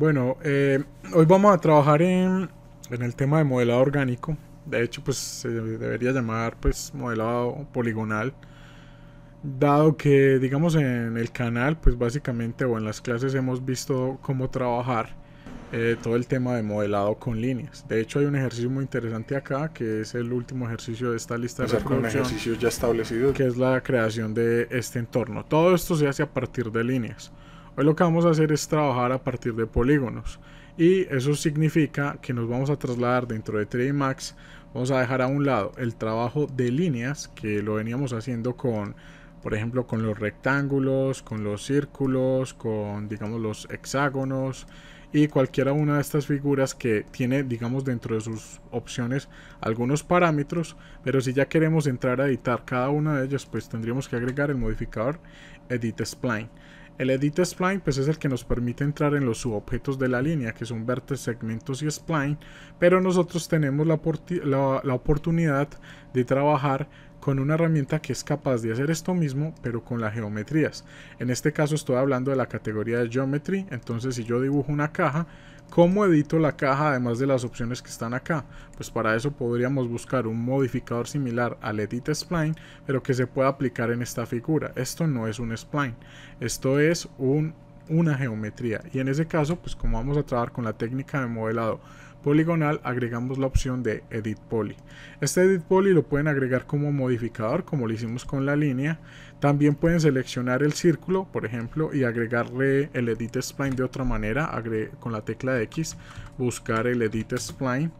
Bueno, eh, hoy vamos a trabajar en, el tema de modelado orgánico. De hecho, pues se debería llamar pues modelado poligonal. Dado que, digamos, en el canal, pues básicamente o en las clases hemos visto cómo trabajar eh, todo el tema de modelado con líneas. De hecho, hay un ejercicio muy interesante acá, que es el último ejercicio de esta lista de ejercicios ejercicio ya establecido. Que es la creación de este entorno. Todo esto se hace a partir de líneas. Hoy lo que vamos a hacer es trabajar a partir de polígonos y eso significa que nos vamos a trasladar dentro de 3D Max, vamos a dejar a un lado el trabajo de líneas que lo veníamos haciendo con por ejemplo con los rectángulos, con los círculos, con digamos los hexágonos y cualquiera una de estas figuras que tiene digamos dentro de sus opciones algunos parámetros pero si ya queremos entrar a editar cada una de ellas pues tendríamos que agregar el modificador edit spline el edit spline pues es el que nos permite entrar en los subobjetos de la línea, que son vértices, segmentos y spline, pero nosotros tenemos la, la oportunidad de trabajar con una herramienta que es capaz de hacer esto mismo, pero con las geometrías. En este caso estoy hablando de la categoría de geometry, entonces si yo dibujo una caja, ¿Cómo edito la caja además de las opciones que están acá? Pues para eso podríamos buscar un modificador similar al Edit Spline, pero que se pueda aplicar en esta figura. Esto no es un spline, esto es una geometría. Y en ese caso, pues como vamos a trabajar con la técnica de modelado poligonal agregamos la opción de Edit Poly. Este Edit Poly lo pueden agregar como modificador, como lo hicimos con la línea. También pueden seleccionar el círculo, por ejemplo, y agregarle el Edit Spline de otra manera, con la tecla X, buscar el Edit Spline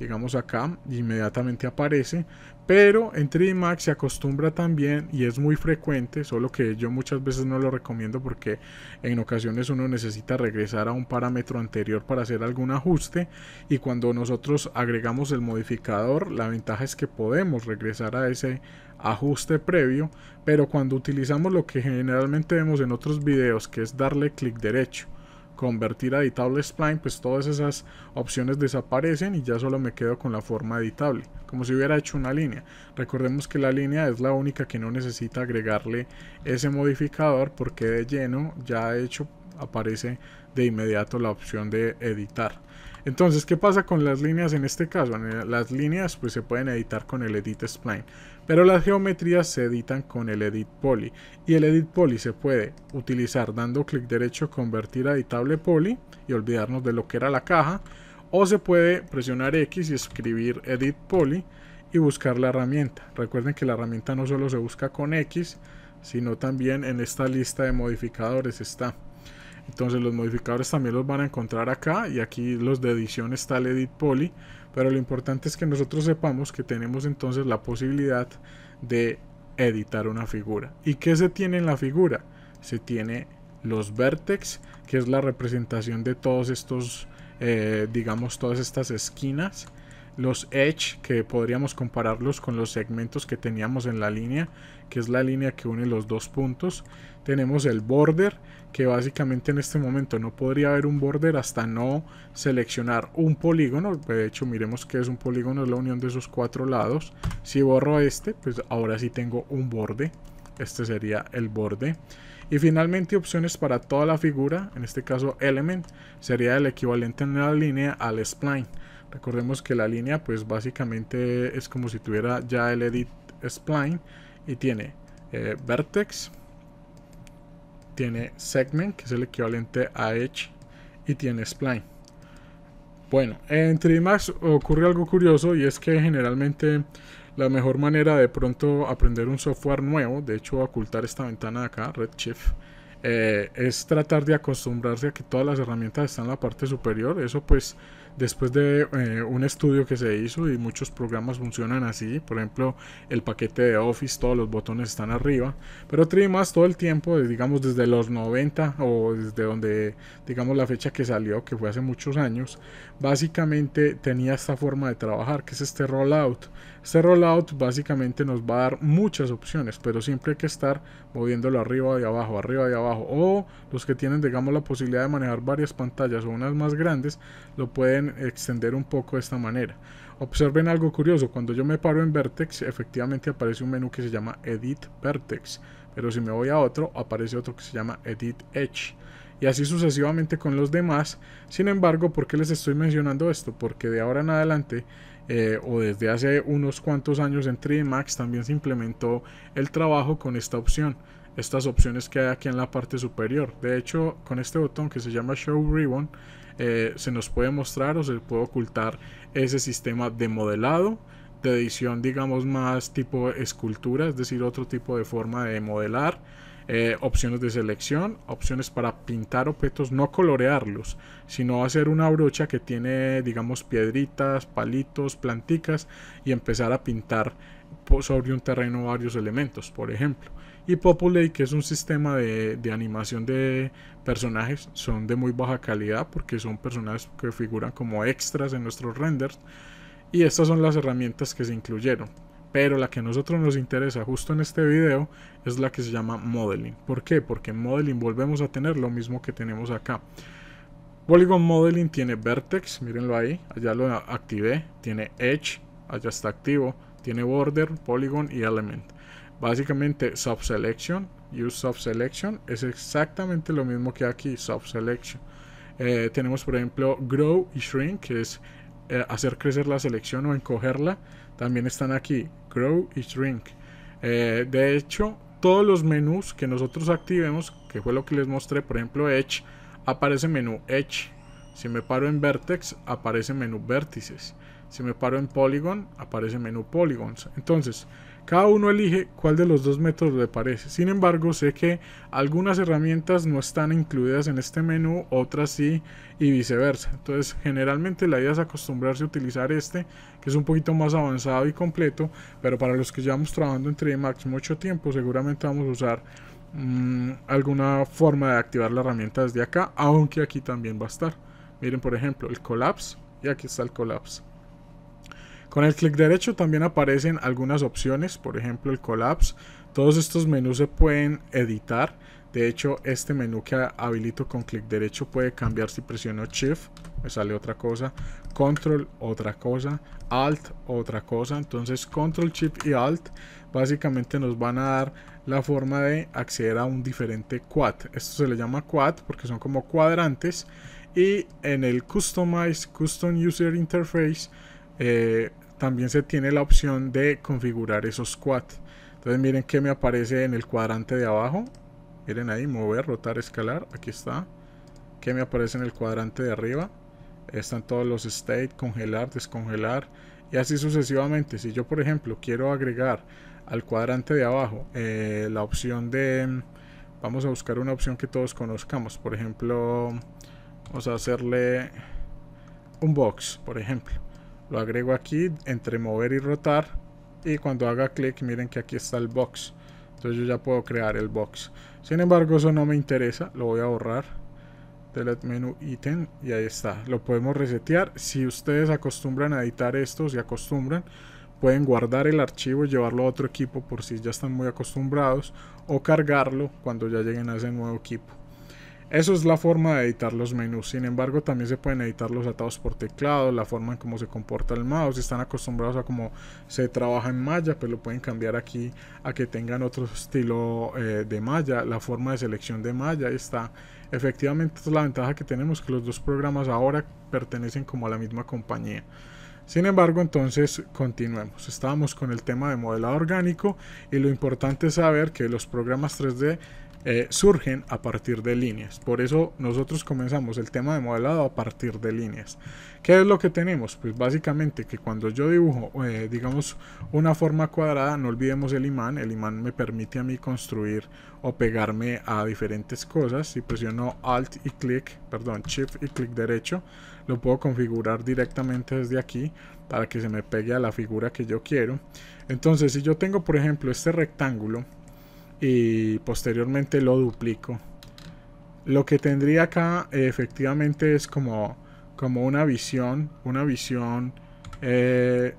llegamos acá inmediatamente aparece pero en 3D Max se acostumbra también y es muy frecuente, solo que yo muchas veces no lo recomiendo porque en ocasiones uno necesita regresar a un parámetro anterior para hacer algún ajuste y cuando nosotros agregamos el modificador, la ventaja es que podemos regresar a ese ajuste previo, pero cuando utilizamos lo que generalmente vemos en otros videos, que es darle clic derecho convertir a editable spline, pues todas esas opciones desaparecen y ya solo me quedo con la forma editable, como si hubiera hecho una línea. Recordemos que la línea es la única que no necesita agregarle ese modificador porque de lleno ya ha hecho aparece de inmediato la opción de editar. Entonces, ¿qué pasa con las líneas en este caso? Las líneas pues, se pueden editar con el Edit Spline, pero las geometrías se editan con el Edit Poly. Y el Edit Poly se puede utilizar dando clic derecho, convertir a editable Poly y olvidarnos de lo que era la caja. O se puede presionar X y escribir Edit Poly y buscar la herramienta. Recuerden que la herramienta no solo se busca con X, sino también en esta lista de modificadores está. Entonces los modificadores también los van a encontrar acá y aquí los de edición está el edit poly. Pero lo importante es que nosotros sepamos que tenemos entonces la posibilidad de editar una figura. ¿Y qué se tiene en la figura? Se tiene los vertex, que es la representación de todos estos, eh, digamos, todas estas esquinas los Edge, que podríamos compararlos con los segmentos que teníamos en la línea, que es la línea que une los dos puntos. Tenemos el border, que básicamente en este momento no podría haber un border hasta no seleccionar un polígono. De hecho, miremos que es un polígono, es la unión de esos cuatro lados. Si borro este, pues ahora sí tengo un borde. Este sería el borde. Y finalmente opciones para toda la figura, en este caso element, sería el equivalente en la línea al spline. Recordemos que la línea pues básicamente es como si tuviera ya el edit spline y tiene eh, vertex, tiene segment que es el equivalente a edge y tiene spline. Bueno, en 3 ocurre algo curioso y es que generalmente la mejor manera de pronto aprender un software nuevo, de hecho ocultar esta ventana de acá, Redshift, eh, es tratar de acostumbrarse a que todas las herramientas están en la parte superior. Eso pues después de eh, un estudio que se hizo y muchos programas funcionan así, por ejemplo el paquete de Office, todos los botones están arriba, pero Trimas todo el tiempo, digamos desde los 90 o desde donde digamos la fecha que salió, que fue hace muchos años, básicamente tenía esta forma de trabajar, que es este rollout. Este rollout básicamente nos va a dar muchas opciones, pero siempre hay que estar moviéndolo arriba y abajo, arriba y abajo, o los que tienen digamos la posibilidad de manejar varias pantallas o unas más grandes, lo pueden extender un poco de esta manera. Observen algo curioso, cuando yo me paro en Vertex, efectivamente aparece un menú que se llama Edit Vertex, pero si me voy a otro, aparece otro que se llama Edit Edge. Y así sucesivamente con los demás. Sin embargo, ¿por qué les estoy mencionando esto? Porque de ahora en adelante, eh, o desde hace unos cuantos años en 3D Max, también se implementó el trabajo con esta opción estas opciones que hay aquí en la parte superior. De hecho, con este botón que se llama Show Ribbon, eh, se nos puede mostrar o se puede ocultar ese sistema de modelado, de edición, digamos, más tipo escultura, es decir, otro tipo de forma de modelar. Eh, opciones de selección, opciones para pintar objetos, no colorearlos, sino hacer una brocha que tiene, digamos, piedritas, palitos, planticas y empezar a pintar sobre un terreno varios elementos, por ejemplo y Populate, que es un sistema de, animación de personajes, son de muy baja calidad porque son personajes que figuran como extras en nuestros renders. Y estas son las herramientas que se incluyeron. Pero la que a nosotros nos interesa justo en este video es la que se llama Modeling. ¿Por qué? Porque en Modeling volvemos a tener lo mismo que tenemos acá. Polygon Modeling tiene Vertex, mírenlo ahí, allá lo activé. Tiene Edge, allá está activo. Tiene Border, Polygon y Element. Básicamente subselection, use subselection, es exactamente lo mismo que aquí, subselection. Eh, tenemos por ejemplo grow y shrink, que es eh, hacer crecer la selección o encogerla. También están aquí, grow y shrink. Eh, de hecho, todos los menús que nosotros activemos, que fue lo que les mostré, por ejemplo Edge, aparece menú Edge. Si me paro en Vertex, aparece menú Vértices. Si me paro en Polygon, aparece menú Polygons. Entonces, cada uno elige cuál de los dos métodos le parece. Sin embargo, sé que algunas herramientas no están incluidas en este menú, otras sí y viceversa. Entonces, generalmente la idea es acostumbrarse a utilizar este, que es un poquito más avanzado y completo, pero para los que llevamos trabajando en 3D Max mucho tiempo, seguramente vamos a usar mm, alguna forma de activar la herramienta desde acá, aunque aquí también va a estar. Miren, por ejemplo, el collapse y aquí está el collapse. Con el clic derecho también aparecen algunas opciones, por ejemplo el collapse. Todos estos menús se pueden editar. De hecho, este menú que habilito con clic derecho puede cambiar si presiono Shift, me sale otra cosa, Control otra cosa, Alt otra cosa. Entonces Control, Shift y Alt básicamente nos van a dar la forma de acceder a un diferente quad. Esto se le llama quad porque son como cuadrantes. Y en el Customize Custom User Interface eh, también se tiene la opción de configurar esos quad. Entonces miren que me aparece en el cuadrante de abajo. Miren ahí, mover, rotar, escalar. Aquí está. Que me aparece en el cuadrante de arriba. Están todos los state, congelar, descongelar. Y así sucesivamente. Si yo por ejemplo quiero agregar al cuadrante de abajo eh, la opción de... Vamos a buscar una opción que todos conozcamos. Por ejemplo, vamos a hacerle un box, por ejemplo lo agrego aquí entre mover y rotar y cuando haga clic miren que aquí está el box entonces yo ya puedo crear el box sin embargo eso no me interesa lo voy a borrar delete menu item y ahí está lo podemos resetear si ustedes acostumbran a editar esto si acostumbran pueden guardar el archivo y llevarlo a otro equipo por si ya están muy acostumbrados o cargarlo cuando ya lleguen a ese nuevo equipo eso es la forma de editar los menús. Sin embargo, también se pueden editar los atados por teclado, la forma en cómo se comporta el mouse. Si están acostumbrados a cómo se trabaja en malla, pues lo pueden cambiar aquí a que tengan otro estilo eh, de malla. La forma de selección de malla está. Efectivamente, es la ventaja que tenemos que los dos programas ahora pertenecen como a la misma compañía. Sin embargo, entonces continuemos. Estábamos con el tema de modelado orgánico y lo importante es saber que los programas 3D eh, surgen a partir de líneas. Por eso nosotros comenzamos el tema de modelado a partir de líneas. ¿Qué es lo que tenemos? Pues básicamente que cuando yo dibujo, eh, digamos, una forma cuadrada, no olvidemos el imán. El imán me permite a mí construir o pegarme a diferentes cosas. Si presiono Alt y clic, perdón, Shift y clic derecho, lo puedo configurar directamente desde aquí para que se me pegue a la figura que yo quiero. Entonces, si yo tengo, por ejemplo, este rectángulo y posteriormente lo duplico. Lo que tendría acá eh, efectivamente es como, como una visión, una visión eh,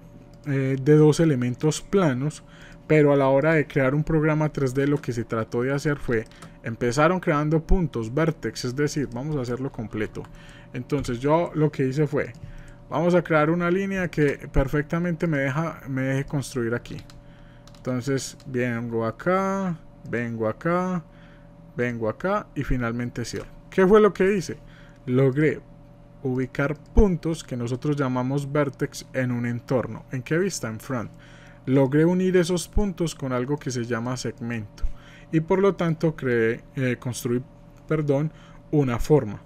eh, de dos elementos planos, pero a la hora de crear un programa 3D lo que se trató de hacer fue empezaron creando puntos, vértices es decir, vamos a hacerlo completo. Entonces yo lo que hice fue, vamos a crear una línea que perfectamente me deja me deje construir aquí. Entonces vengo acá, vengo acá, vengo acá y finalmente cierro. ¿Qué fue lo que hice? Logré ubicar puntos que nosotros llamamos vertex en un entorno. ¿En qué vista? En front. Logré unir esos puntos con algo que se llama segmento y por lo tanto creé, eh, construí perdón, una forma.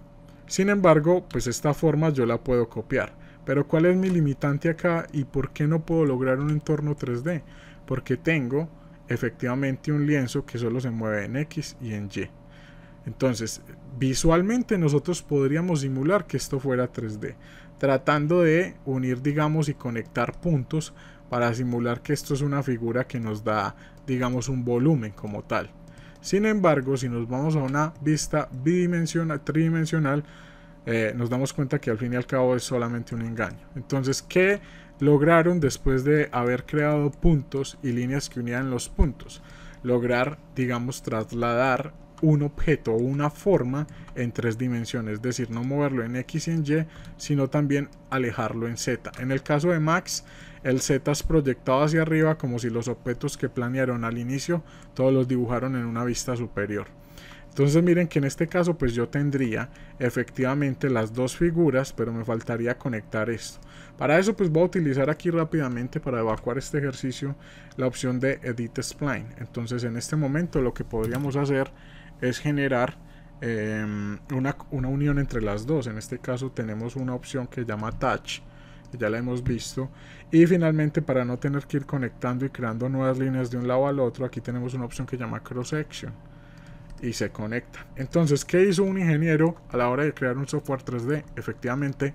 Sin embargo, pues esta forma yo la puedo copiar. Pero ¿cuál es mi limitante acá y por qué no puedo lograr un entorno 3D? Porque tengo efectivamente un lienzo que solo se mueve en X y en Y. Entonces, visualmente nosotros podríamos simular que esto fuera 3D, tratando de unir, digamos, y conectar puntos para simular que esto es una figura que nos da, digamos, un volumen como tal. Sin embargo, si nos vamos a una vista bidimensional, tridimensional, eh, nos damos cuenta que al fin y al cabo es solamente un engaño. Entonces, ¿qué lograron después de haber creado puntos y líneas que unían los puntos? Lograr, digamos, trasladar un objeto o una forma en tres dimensiones, es decir, no moverlo en X y en Y, sino también alejarlo en Z. En el caso de Max, el Z es proyectado hacia arriba como si los objetos que planearon al inicio todos los dibujaron en una vista superior. Entonces miren que en este caso pues yo tendría efectivamente las dos figuras, pero me faltaría conectar esto. Para eso pues voy a utilizar aquí rápidamente para evacuar este ejercicio la opción de Edit Spline. Entonces en este momento lo que podríamos hacer es generar em, una, unión entre las dos. En este caso tenemos una opción que llama Touch, ya la hemos visto. Y finalmente para no tener que ir conectando y creando nuevas líneas de un lado al otro, aquí tenemos una opción que llama Cross Section y se conecta. Entonces, ¿qué hizo un ingeniero a la hora de crear un software 3D? Efectivamente,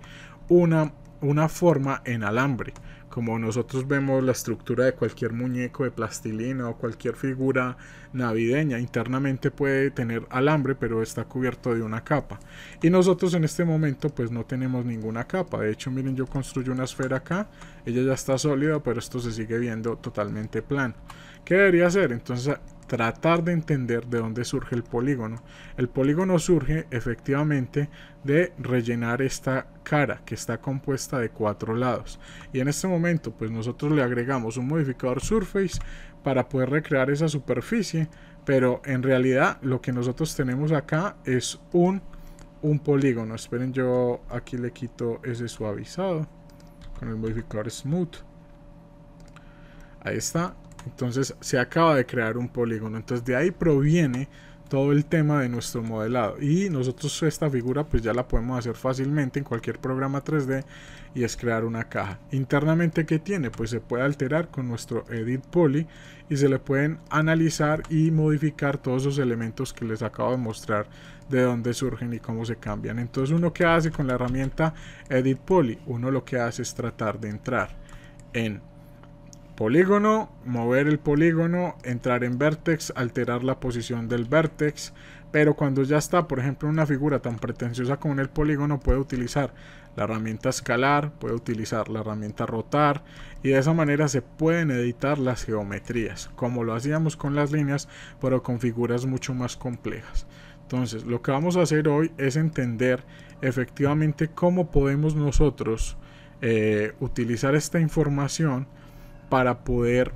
una, una forma en alambre. Como nosotros vemos la estructura de cualquier muñeco de plastilina o cualquier figura navideña, internamente puede tener alambre, pero está cubierto de una capa. Y nosotros en este momento pues no tenemos ninguna capa. De hecho, miren, yo construyo una esfera acá, ella ya está sólida, pero esto se sigue viendo totalmente plano. ¿Qué debería hacer? Entonces tratar de entender de dónde surge el polígono. El polígono surge efectivamente de rellenar esta cara que está compuesta de cuatro lados. Y en este momento pues nosotros le agregamos un modificador surface para poder recrear esa superficie. Pero en realidad lo que nosotros tenemos acá es un, un polígono. Esperen yo aquí le quito ese suavizado con el modificador smooth. Ahí está. Entonces se acaba de crear un polígono. Entonces de ahí proviene todo el tema de nuestro modelado. Y nosotros esta figura pues ya la podemos hacer fácilmente en cualquier programa 3D y es crear una caja. Internamente que tiene? Pues se puede alterar con nuestro Edit Poly y se le pueden analizar y modificar todos esos elementos que les acabo de mostrar de dónde surgen y cómo se cambian. Entonces uno que hace con la herramienta Edit Poly, uno lo que hace es tratar de entrar en Polígono, mover el polígono, entrar en vertex, alterar la posición del vertex. Pero cuando ya está, por ejemplo, una figura tan pretenciosa como el polígono, puede utilizar la herramienta escalar, puede utilizar la herramienta rotar y de esa manera se pueden editar las geometrías, como lo hacíamos con las líneas, pero con figuras mucho más complejas. Entonces, lo que vamos a hacer hoy es entender efectivamente cómo podemos nosotros eh, utilizar esta información para poder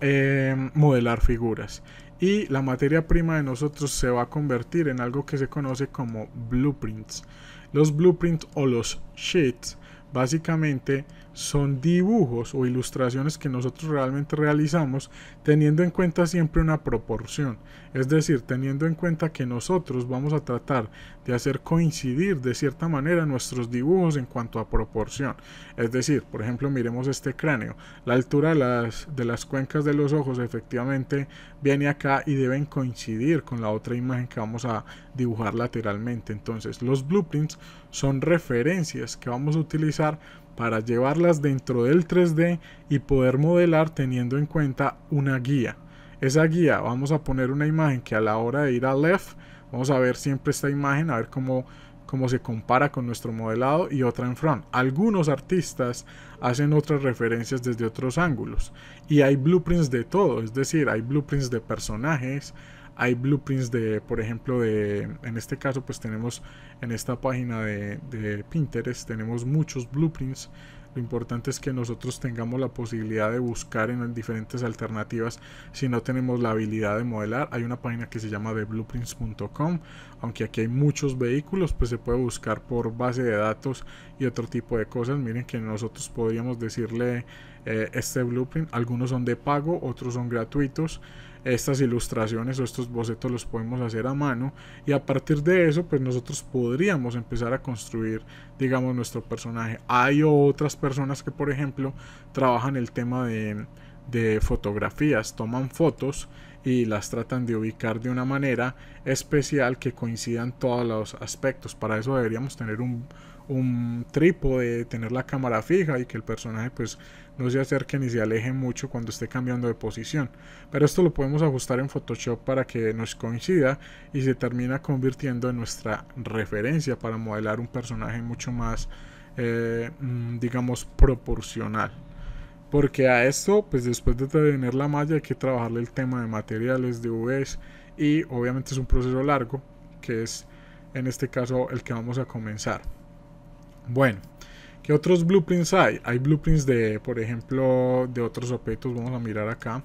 eh, modelar figuras. Y la materia prima de nosotros se va a convertir en algo que se conoce como blueprints. Los blueprints o los sheets básicamente son dibujos o ilustraciones que nosotros realmente realizamos teniendo en cuenta siempre una proporción, es decir, teniendo en cuenta que nosotros vamos a tratar de hacer coincidir de cierta manera nuestros dibujos en cuanto a proporción, es decir, por ejemplo, miremos este cráneo, la altura de las, cuencas de los ojos efectivamente viene acá y deben coincidir con la otra imagen que vamos a dibujar lateralmente, entonces los blueprints son referencias que vamos a utilizar para llevarlas dentro del 3D y poder modelar teniendo en cuenta una guía. Esa guía, vamos a poner una imagen que a la hora de ir a left, vamos a ver siempre esta imagen, a ver cómo, cómo se compara con nuestro modelado y otra en front. Algunos artistas hacen otras referencias desde otros ángulos y hay blueprints de todo, es decir, hay blueprints de personajes, hay blueprints de, por ejemplo, de, en este caso, pues tenemos en esta página de, Pinterest, tenemos muchos blueprints. Lo importante es que nosotros tengamos la posibilidad de buscar en diferentes alternativas si no tenemos la habilidad de modelar. Hay una página que se llama theblueprints.com, aunque aquí hay muchos vehículos, pues se puede buscar por base de datos y otro tipo de cosas. Miren que nosotros podríamos decirle eh, este blueprint, algunos son de pago, otros son gratuitos estas ilustraciones o estos bocetos los podemos hacer a mano y a partir de eso pues nosotros podríamos empezar a construir digamos nuestro personaje hay otras personas que por ejemplo trabajan el tema de, de fotografías toman fotos y las tratan de ubicar de una manera especial que coincidan todos los aspectos para eso deberíamos tener un, un de tener la cámara fija y que el personaje pues no se acerque ni se aleje mucho cuando esté cambiando de posición. Pero esto lo podemos ajustar en Photoshop para que nos coincida y se termina convirtiendo en nuestra referencia para modelar un personaje mucho más, eh, mm, digamos, proporcional. Porque a esto, pues después de tener la malla hay que trabajarle el tema de materiales, de UVs y obviamente es un proceso largo que es en este caso el que vamos a comenzar. Bueno, ¿qué otros blueprints hay? Hay blueprints de, por ejemplo, de otros objetos. Vamos a mirar acá.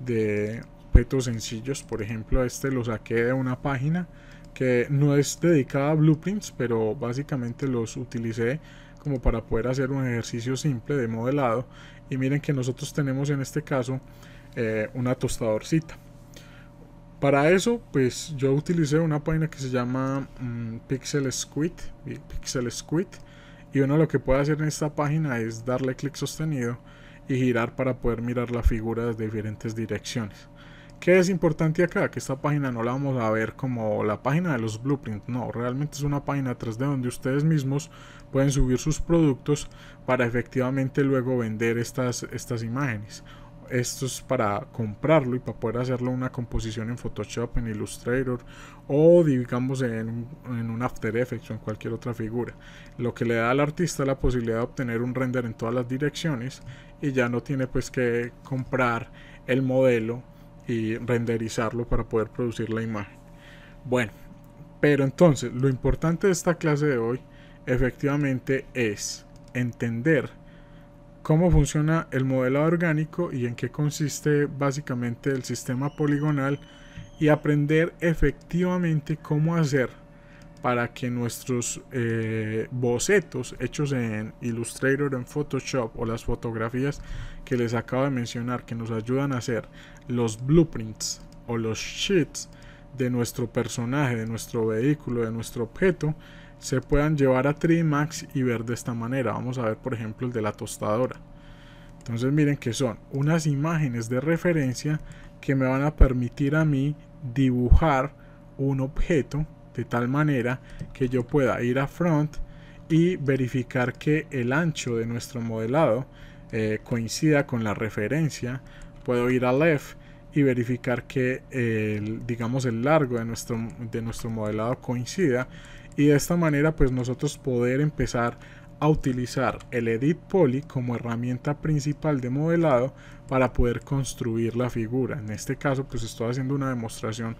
De objetos sencillos. Por ejemplo, este lo saqué de una página que no es dedicada a blueprints, pero básicamente los utilicé como para poder hacer un ejercicio simple de modelado. Y miren que nosotros tenemos en este caso eh, una tostadorcita. Para eso, pues yo utilicé una página que se llama mm, Pixel Squid, y uno lo que puede hacer en esta página es darle clic sostenido y girar para poder mirar la figura desde diferentes direcciones. ¿Qué es importante acá? Que esta página no la vamos a ver como la página de los blueprints, no, realmente es una página 3 de donde ustedes mismos pueden subir sus productos para efectivamente luego vender estas, estas imágenes esto es para comprarlo y para poder hacerlo una composición en Photoshop, en Illustrator o digamos en, en un After Effects o en cualquier otra figura. Lo que le da al artista la posibilidad de obtener un render en todas las direcciones y ya no tiene pues que comprar el modelo y renderizarlo para poder producir la imagen. Bueno, pero entonces lo importante de esta clase de hoy efectivamente es entender cómo funciona el modelo orgánico y en qué consiste básicamente el sistema poligonal y aprender efectivamente cómo hacer para que nuestros eh, bocetos hechos en Illustrator, en Photoshop o las fotografías que les acabo de mencionar que nos ayudan a hacer los blueprints o los sheets de nuestro personaje, de nuestro vehículo, de nuestro objeto, se puedan llevar a Trimax y ver de esta manera. Vamos a ver por ejemplo el de la tostadora. Entonces miren que son unas imágenes de referencia que me van a permitir a mí dibujar un objeto de tal manera que yo pueda ir a front y verificar que el ancho de nuestro modelado eh, coincida con la referencia. Puedo ir a left y verificar que el, digamos el largo de nuestro, de nuestro modelado coincida y de esta manera pues nosotros poder empezar a utilizar el Edit Poly como herramienta principal de modelado para poder construir la figura. En este caso pues estoy haciendo una demostración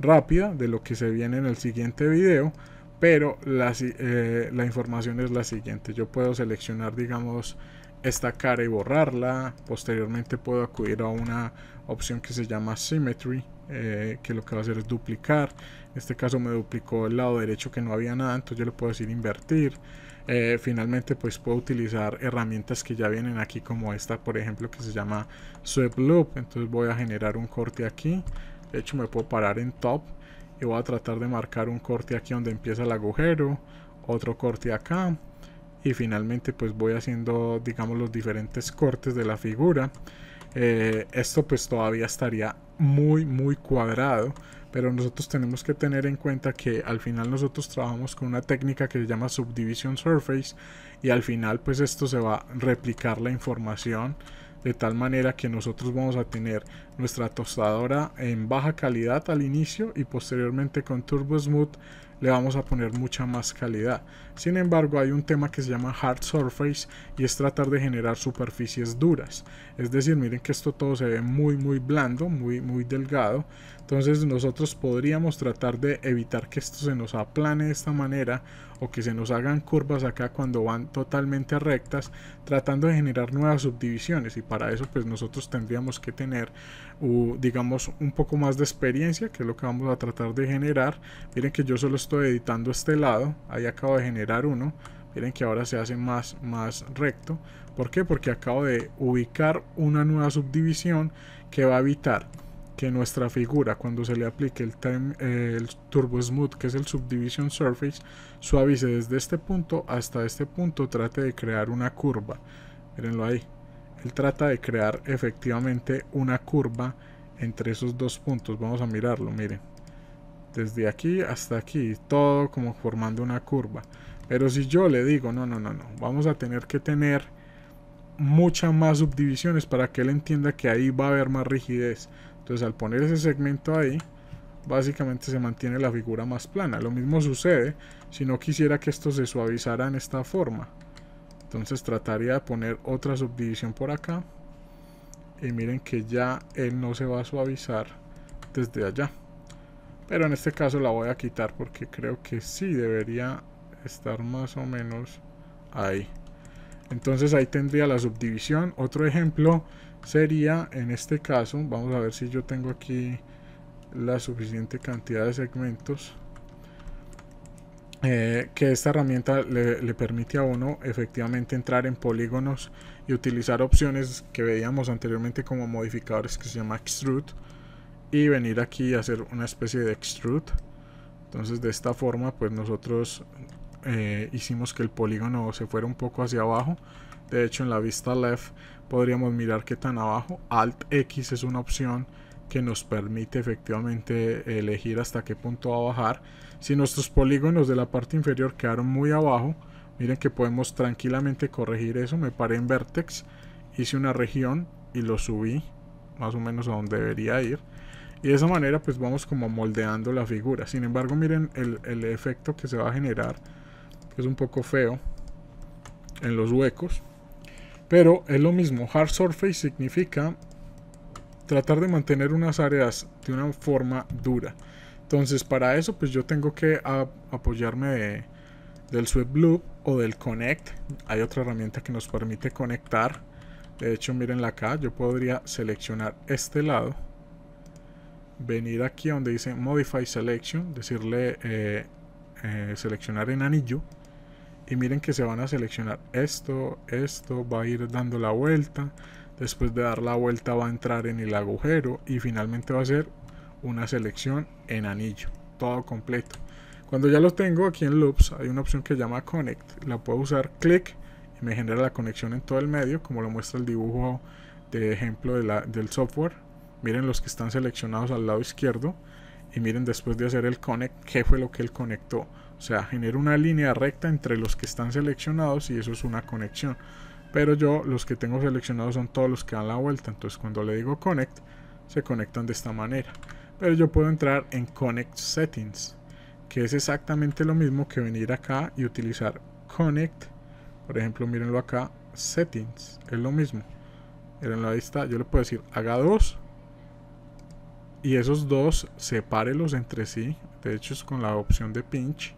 rápida de lo que se viene en el siguiente video, pero la, eh, la información es la siguiente. Yo puedo seleccionar digamos esta cara y borrarla, posteriormente puedo acudir a una opción que se llama Symmetry, eh, que lo que va a hacer es duplicar. En este caso me duplicó el lado derecho que no había nada, entonces yo le puedo decir invertir. Eh, finalmente pues puedo utilizar herramientas que ya vienen aquí como esta por ejemplo que se llama Sweep Loop. Entonces voy a generar un corte aquí. De hecho me puedo parar en top y voy a tratar de marcar un corte aquí donde empieza el agujero. Otro corte acá y finalmente pues voy haciendo digamos los diferentes cortes de la figura eh, esto pues todavía estaría muy muy cuadrado pero nosotros tenemos que tener en cuenta que al final nosotros trabajamos con una técnica que se llama subdivision surface y al final pues esto se va a replicar la información de tal manera que nosotros vamos a tener nuestra tostadora en baja calidad al inicio y posteriormente con Turbo Smooth le vamos a poner mucha más calidad. Sin embargo, hay un tema que se llama hard surface y es tratar de generar superficies duras. Es decir, miren que esto todo se ve muy muy blando, muy muy delgado. Entonces nosotros podríamos tratar de evitar que esto se nos aplane de esta manera o que se nos hagan curvas acá cuando van totalmente rectas tratando de generar nuevas subdivisiones y para eso pues nosotros tendríamos que tener digamos un poco más de experiencia que es lo que vamos a tratar de generar miren que yo solo estoy editando este lado ahí acabo de generar uno miren que ahora se hace más, más recto ¿por qué? porque acabo de ubicar una nueva subdivisión que va a evitar que nuestra figura cuando se le aplique eh, el, Turbo Smooth que es el Subdivision Surface suavice desde este punto hasta este punto trate de crear una curva mirenlo ahí él trata de crear efectivamente una curva entre esos dos puntos vamos a mirarlo miren desde aquí hasta aquí todo como formando una curva pero si yo le digo no no no no vamos a tener que tener muchas más subdivisiones para que él entienda que ahí va a haber más rigidez entonces al poner ese segmento ahí, básicamente se mantiene la figura más plana. Lo mismo sucede si no quisiera que esto se suavizara en esta forma. Entonces trataría de poner otra subdivisión por acá. Y miren que ya él no se va a suavizar desde allá. Pero en este caso la voy a quitar porque creo que sí debería estar más o menos ahí. Entonces ahí tendría la subdivisión. Otro ejemplo sería en este caso, vamos a ver si yo tengo aquí la suficiente cantidad de segmentos eh, que esta herramienta le, permite a uno efectivamente entrar en polígonos y utilizar opciones que veíamos anteriormente como modificadores que se llama extrude y venir aquí y hacer una especie de extrude entonces de esta forma pues nosotros eh, hicimos que el polígono se fuera un poco hacia abajo de hecho en la vista left podríamos mirar qué tan abajo. Alt X es una opción que nos permite efectivamente elegir hasta qué punto va a bajar. Si nuestros polígonos de la parte inferior quedaron muy abajo, miren que podemos tranquilamente corregir eso. Me paré en Vertex, hice una región y lo subí más o menos a donde debería ir. Y de esa manera pues vamos como moldeando la figura. Sin embargo miren el, el efecto que se va a generar, que es un poco feo en los huecos pero es lo mismo, hard surface significa tratar de mantener unas áreas de una forma dura. Entonces para eso pues yo tengo que apoyarme del sweep loop o del connect. Hay otra herramienta que nos permite conectar. De hecho la acá, yo podría seleccionar este lado. Venir aquí donde dice modify selection, decirle eh, eh, seleccionar en anillo y miren que se van a seleccionar esto, esto, va a ir dando la vuelta, después de dar la vuelta va a entrar en el agujero y finalmente va a ser una selección en anillo, todo completo. Cuando ya lo tengo aquí en Loops hay una opción que se llama Connect, la puedo usar clic y me genera la conexión en todo el medio como lo muestra el dibujo de ejemplo de la, del software. Miren los que están seleccionados al lado izquierdo y miren después de hacer el connect qué fue lo que él conectó o sea, genera una línea recta entre los que están seleccionados y eso es una conexión. Pero yo los que tengo seleccionados son todos los que dan la vuelta. Entonces cuando le digo connect, se conectan de esta manera. Pero yo puedo entrar en connect settings, que es exactamente lo mismo que venir acá y utilizar connect. Por ejemplo, mírenlo acá, settings, es lo mismo. Miren la vista yo le puedo decir haga dos y esos dos sepárelos entre sí. De hecho es con la opción de pinch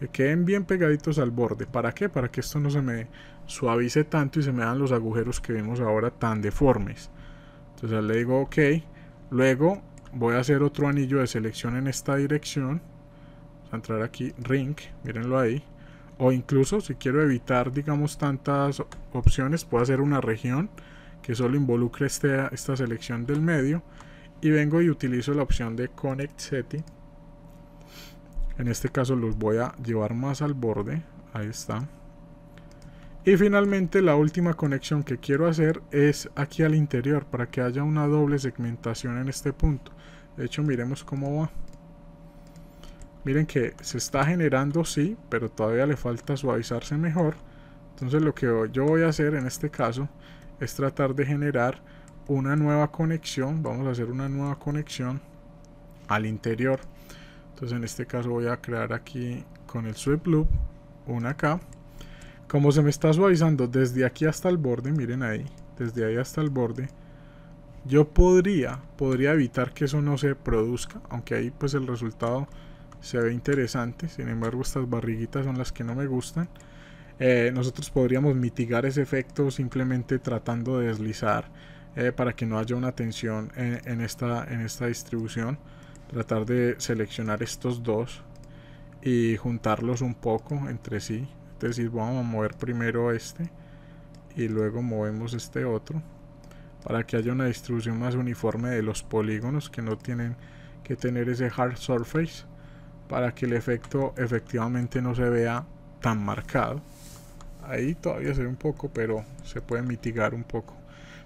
que queden bien pegaditos al borde. ¿Para qué? Para que esto no se me suavice tanto y se me dan los agujeros que vemos ahora tan deformes. Entonces le digo ok. Luego voy a hacer otro anillo de selección en esta dirección. Vamos a entrar aquí, ring, mírenlo ahí. O incluso si quiero evitar, digamos, tantas opciones, puedo hacer una región que solo involucre este, esta selección del medio. Y vengo y utilizo la opción de Connect Setting en este caso los voy a llevar más al borde. Ahí está. Y finalmente la última conexión que quiero hacer es aquí al interior para que haya una doble segmentación en este punto. De hecho miremos cómo va. Miren que se está generando sí, pero todavía le falta suavizarse mejor. Entonces lo que yo voy a hacer en este caso es tratar de generar una nueva conexión. Vamos a hacer una nueva conexión al interior entonces en este caso voy a crear aquí con el sweep loop una acá como se me está suavizando desde aquí hasta el borde miren ahí desde ahí hasta el borde yo podría evitar que eso no se produzca aunque ahí pues el resultado se ve interesante sin embargo estas barriguitas son las que no me gustan eh, nosotros podríamos mitigar ese efecto simplemente tratando de deslizar eh, para que no haya una tensión en esta distribución tratar de seleccionar estos dos y juntarlos un poco entre sí es decir vamos a mover primero este y luego movemos este otro para que haya una distribución más uniforme de los polígonos que no tienen que tener ese hard surface para que el efecto efectivamente no se vea tan marcado ahí todavía se ve un poco pero se puede mitigar un poco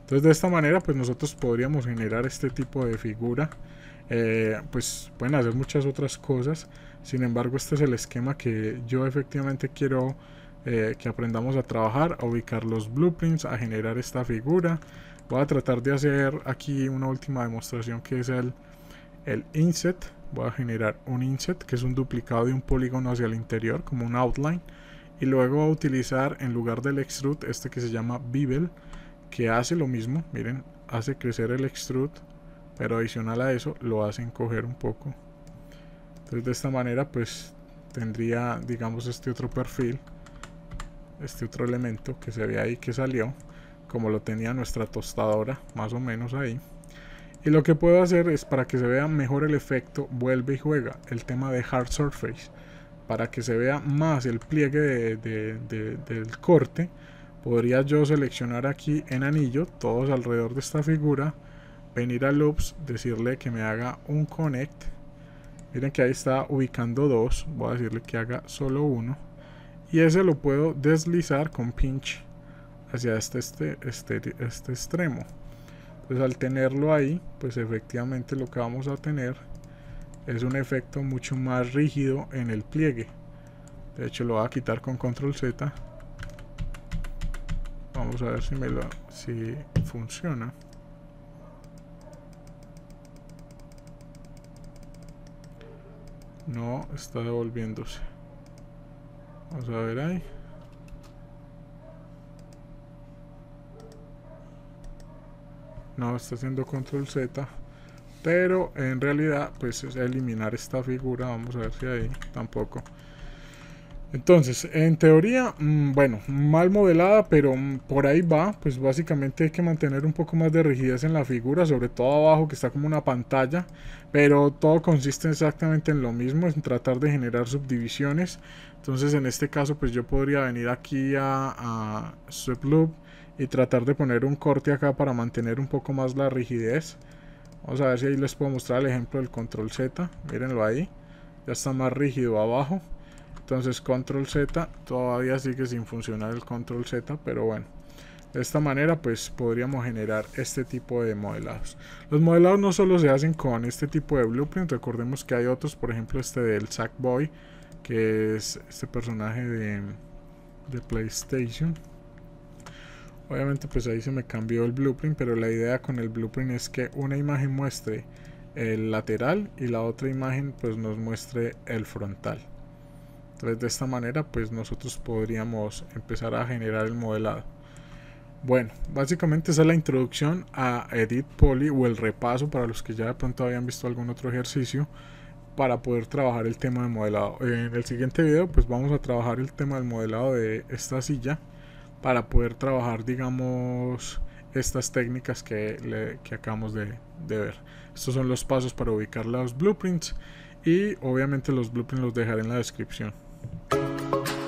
entonces de esta manera pues nosotros podríamos generar este tipo de figura eh, pues pueden hacer muchas otras cosas. Sin embargo, este es el esquema que yo efectivamente quiero eh, que aprendamos a trabajar, a ubicar los blueprints, a generar esta figura. Voy a tratar de hacer aquí una última demostración que es el, el inset. Voy a generar un inset que es un duplicado de un polígono hacia el interior como un outline. Y luego voy a utilizar en lugar del extrude este que se llama bevel que hace lo mismo. Miren, hace crecer el extrude pero adicional a eso lo hacen coger un poco entonces de esta manera pues tendría digamos este otro perfil este otro elemento que se ve ahí que salió como lo tenía nuestra tostadora más o menos ahí y lo que puedo hacer es para que se vea mejor el efecto vuelve y juega el tema de hard surface para que se vea más el pliegue del corte podría yo seleccionar aquí en anillo todos alrededor de esta figura venir a loops, decirle que me haga un connect. Miren que ahí está ubicando dos, voy a decirle que haga solo uno. Y ese lo puedo deslizar con pinch hacia este, este, este, este extremo. Entonces al tenerlo ahí, pues efectivamente lo que vamos a tener es un efecto mucho más rígido en el pliegue. De hecho lo voy a quitar con control Z. Vamos a ver si, me lo, si funciona. No, está devolviéndose. Vamos a ver ahí. No, está haciendo control Z. Pero en realidad, pues es eliminar esta figura. Vamos a ver si ahí tampoco. Entonces, en teoría, mm, bueno, mal modelada, pero mm, por ahí va. Pues básicamente hay que mantener un poco más de rigidez en la figura, sobre todo abajo que está como una pantalla. Pero todo consiste exactamente en lo mismo, en tratar de generar subdivisiones. Entonces, en este caso, pues yo podría venir aquí a, a Sweep y tratar de poner un corte acá para mantener un poco más la rigidez. Vamos a ver si ahí les puedo mostrar el ejemplo del Control Z. Mírenlo ahí. Ya está más rígido abajo. Entonces control Z, todavía sigue sin funcionar el control Z, pero bueno. De esta manera pues podríamos generar este tipo de modelados. Los modelados no solo se hacen con este tipo de blueprint, recordemos que hay otros, por ejemplo este del Sackboy, que es este personaje de, de PlayStation. Obviamente pues ahí se me cambió el blueprint, pero la idea con el blueprint es que una imagen muestre el lateral y la otra imagen pues nos muestre el frontal. Entonces de esta manera pues nosotros podríamos empezar a generar el modelado. Bueno, básicamente esa es la introducción a Edit Poly o el repaso para los que ya de pronto habían visto algún otro ejercicio para poder trabajar el tema de modelado. En el siguiente video pues vamos a trabajar el tema del modelado de esta silla para poder trabajar digamos estas técnicas que, acabamos de, de, ver. Estos son los pasos para ubicar los blueprints y obviamente los blueprints los dejaré en la descripción. ピッ